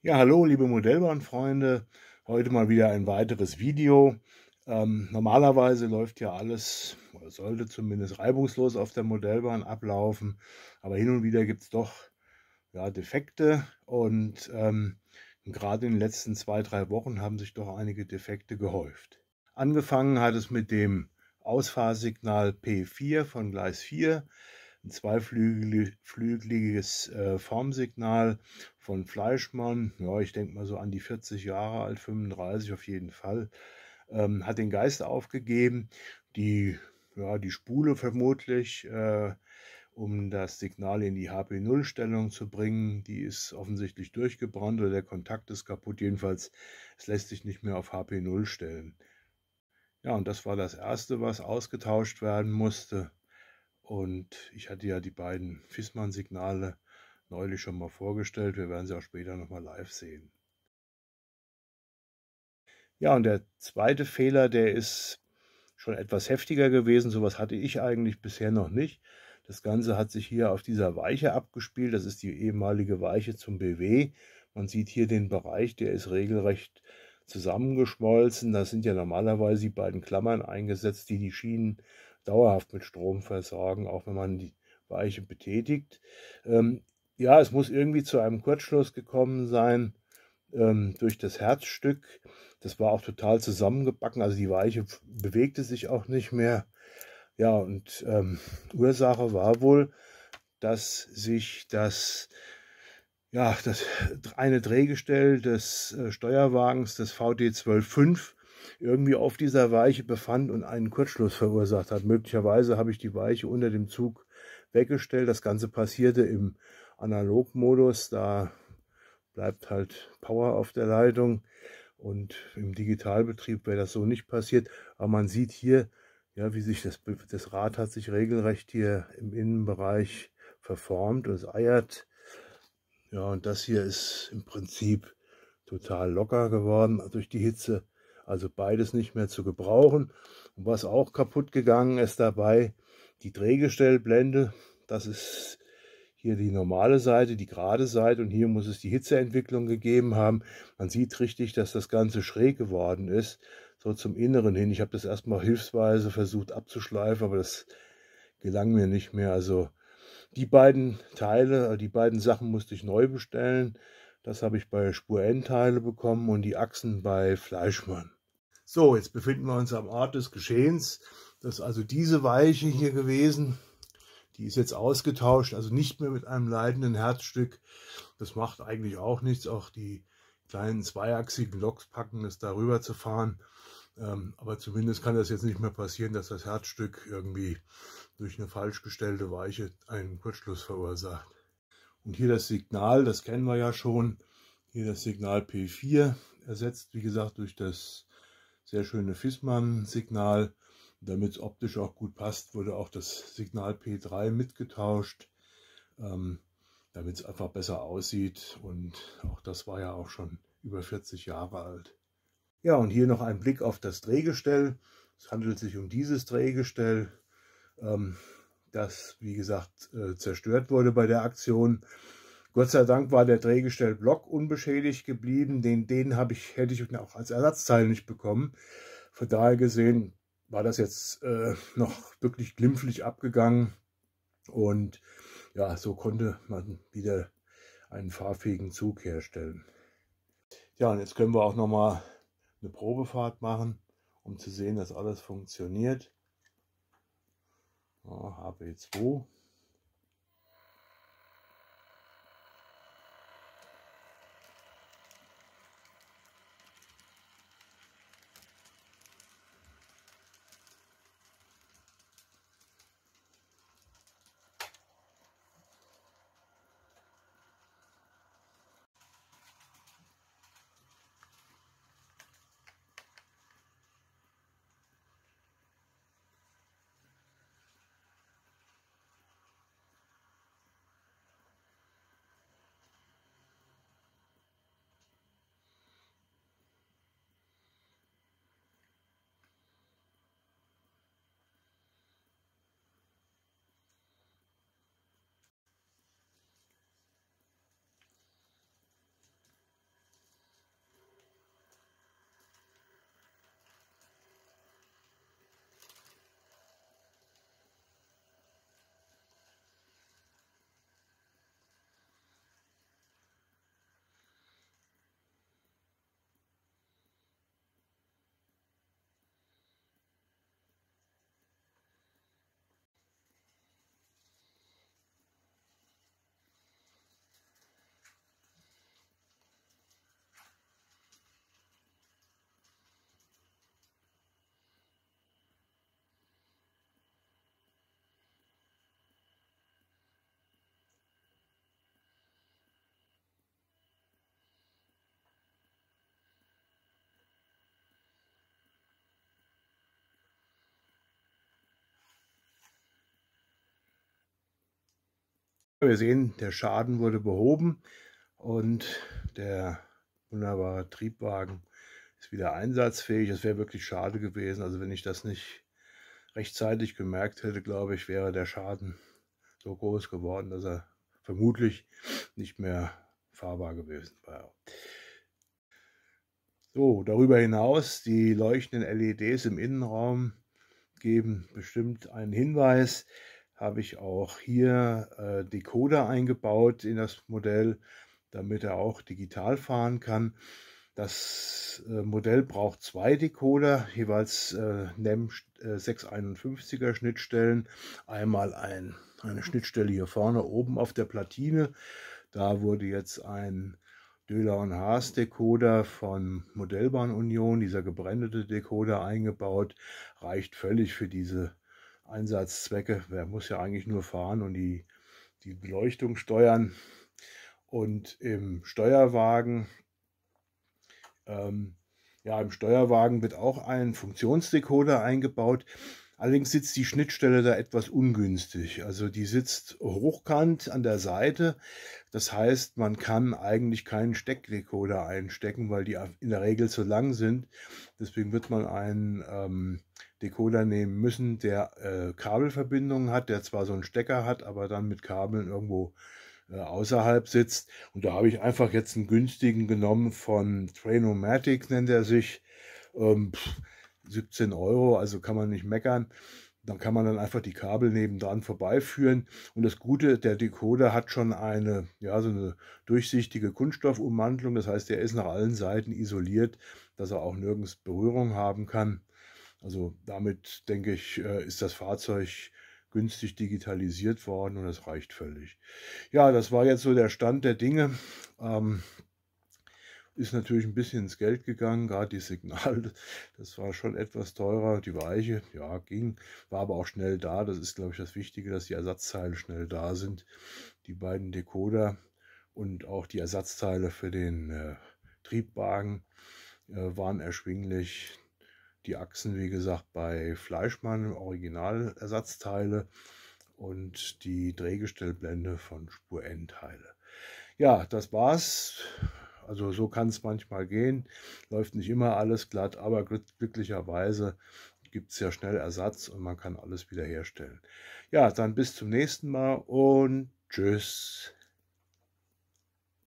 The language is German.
Ja, hallo, liebe Modellbahnfreunde. Heute mal wieder ein weiteres Video. Ähm, normalerweise läuft ja alles, oder sollte zumindest reibungslos auf der Modellbahn ablaufen. Aber hin und wieder gibt es doch ja, Defekte. Und ähm, gerade in den letzten zwei, drei Wochen haben sich doch einige Defekte gehäuft. Angefangen hat es mit dem Ausfahrsignal P4 von Gleis 4 ein zweiflügeliges äh, Formsignal von Fleischmann, ja, ich denke mal so an die 40 Jahre alt, 35 auf jeden Fall, ähm, hat den Geist aufgegeben, die, ja, die Spule vermutlich, äh, um das Signal in die HP0-Stellung zu bringen, die ist offensichtlich durchgebrannt oder der Kontakt ist kaputt, jedenfalls, es lässt sich nicht mehr auf HP0 stellen. Ja, und das war das Erste, was ausgetauscht werden musste. Und ich hatte ja die beiden Fissmann-Signale neulich schon mal vorgestellt. Wir werden sie auch später nochmal live sehen. Ja, und der zweite Fehler, der ist schon etwas heftiger gewesen. Sowas hatte ich eigentlich bisher noch nicht. Das Ganze hat sich hier auf dieser Weiche abgespielt. Das ist die ehemalige Weiche zum BW. Man sieht hier den Bereich, der ist regelrecht zusammengeschmolzen. Da sind ja normalerweise die beiden Klammern eingesetzt, die die Schienen dauerhaft mit Strom versorgen, auch wenn man die Weiche betätigt. Ähm, ja, es muss irgendwie zu einem Kurzschluss gekommen sein ähm, durch das Herzstück. Das war auch total zusammengebacken, also die Weiche bewegte sich auch nicht mehr. Ja, und ähm, Ursache war wohl, dass sich das ja, das eine Drehgestell des äh, Steuerwagens des VD 125 irgendwie auf dieser Weiche befand und einen Kurzschluss verursacht hat. Möglicherweise habe ich die Weiche unter dem Zug weggestellt. Das Ganze passierte im Analogmodus. Da bleibt halt Power auf der Leitung. Und im Digitalbetrieb wäre das so nicht passiert. Aber man sieht hier, ja, wie sich das, das Rad hat sich regelrecht hier im Innenbereich verformt und es eiert ja, und das hier ist im Prinzip total locker geworden durch die Hitze. Also beides nicht mehr zu gebrauchen. Und was auch kaputt gegangen ist dabei, die Drehgestellblende. Das ist hier die normale Seite, die gerade Seite und hier muss es die Hitzeentwicklung gegeben haben. Man sieht richtig, dass das Ganze schräg geworden ist, so zum Inneren hin. Ich habe das erstmal hilfsweise versucht abzuschleifen, aber das gelang mir nicht mehr. Also die beiden Teile, äh, die beiden Sachen musste ich neu bestellen. Das habe ich bei Spur N-Teile bekommen und die Achsen bei Fleischmann. So, jetzt befinden wir uns am Ort des Geschehens. Das ist also diese Weiche hier gewesen. Die ist jetzt ausgetauscht, also nicht mehr mit einem leidenden Herzstück. Das macht eigentlich auch nichts. Auch die kleinen zweiachsigen Loks packen es darüber zu fahren. Ähm, aber zumindest kann das jetzt nicht mehr passieren, dass das Herzstück irgendwie durch eine falsch gestellte Weiche einen Kurzschluss verursacht. Und hier das Signal, das kennen wir ja schon, hier das Signal P4, ersetzt wie gesagt durch das sehr schöne Fissmann-Signal. Damit es optisch auch gut passt, wurde auch das Signal P3 mitgetauscht, ähm, damit es einfach besser aussieht. Und auch das war ja auch schon über 40 Jahre alt. Ja, und hier noch ein Blick auf das Drehgestell. Es handelt sich um dieses Drehgestell, ähm, das, wie gesagt, äh, zerstört wurde bei der Aktion. Gott sei Dank war der Drehgestellblock unbeschädigt geblieben. Den, den habe ich, hätte ich auch als Ersatzteil nicht bekommen. Von daher gesehen war das jetzt äh, noch wirklich glimpflich abgegangen. Und ja, so konnte man wieder einen fahrfähigen Zug herstellen. Ja, und jetzt können wir auch nochmal eine Probefahrt machen, um zu sehen, dass alles funktioniert. Ja, HP2. Wir sehen, der Schaden wurde behoben und der wunderbare Triebwagen ist wieder einsatzfähig. Es wäre wirklich schade gewesen. Also wenn ich das nicht rechtzeitig gemerkt hätte, glaube ich, wäre der Schaden so groß geworden, dass er vermutlich nicht mehr fahrbar gewesen wäre. So, darüber hinaus, die leuchtenden LEDs im Innenraum geben bestimmt einen Hinweis, habe ich auch hier äh, Decoder eingebaut in das Modell, damit er auch digital fahren kann. Das äh, Modell braucht zwei Decoder, jeweils äh, NEM 651er äh, Schnittstellen. Einmal ein, eine Schnittstelle hier vorne oben auf der Platine. Da wurde jetzt ein Döler und Haas Decoder von Modellbahn Union, dieser gebrändete Decoder eingebaut, reicht völlig für diese Einsatzzwecke. Wer muss ja eigentlich nur fahren und die, die Beleuchtung steuern. Und im Steuerwagen, ähm, ja, im Steuerwagen wird auch ein Funktionsdecoder eingebaut. Allerdings sitzt die Schnittstelle da etwas ungünstig. Also die sitzt hochkant an der Seite. Das heißt, man kann eigentlich keinen Steckdecoder einstecken, weil die in der Regel zu lang sind. Deswegen wird man einen ähm, Decoder nehmen müssen, der äh, Kabelverbindungen hat, der zwar so einen Stecker hat, aber dann mit Kabeln irgendwo äh, außerhalb sitzt. Und da habe ich einfach jetzt einen günstigen genommen von Trainomatic, nennt er sich. Ähm, 17 Euro, also kann man nicht meckern. Dann kann man dann einfach die Kabel nebendran vorbeiführen. Und das Gute, der Decoder hat schon eine, ja, so eine durchsichtige Kunststoffummantelung. Das heißt, er ist nach allen Seiten isoliert, dass er auch nirgends Berührung haben kann. Also damit denke ich, äh, ist das Fahrzeug günstig digitalisiert worden und das reicht völlig. Ja, das war jetzt so der Stand der Dinge. Ähm, ist natürlich ein bisschen ins Geld gegangen, gerade die Signale, das war schon etwas teurer. Die Weiche, ja, ging, war aber auch schnell da. Das ist, glaube ich, das Wichtige, dass die Ersatzteile schnell da sind. Die beiden Decoder und auch die Ersatzteile für den äh, Triebwagen äh, waren erschwinglich die Achsen, wie gesagt, bei Fleischmann, Originalersatzteile und die Drehgestellblende von Spur-N-Teile. Ja, das war's. Also so kann es manchmal gehen. Läuft nicht immer alles glatt, aber glücklicherweise gibt es ja schnell Ersatz und man kann alles wiederherstellen. Ja, dann bis zum nächsten Mal und tschüss.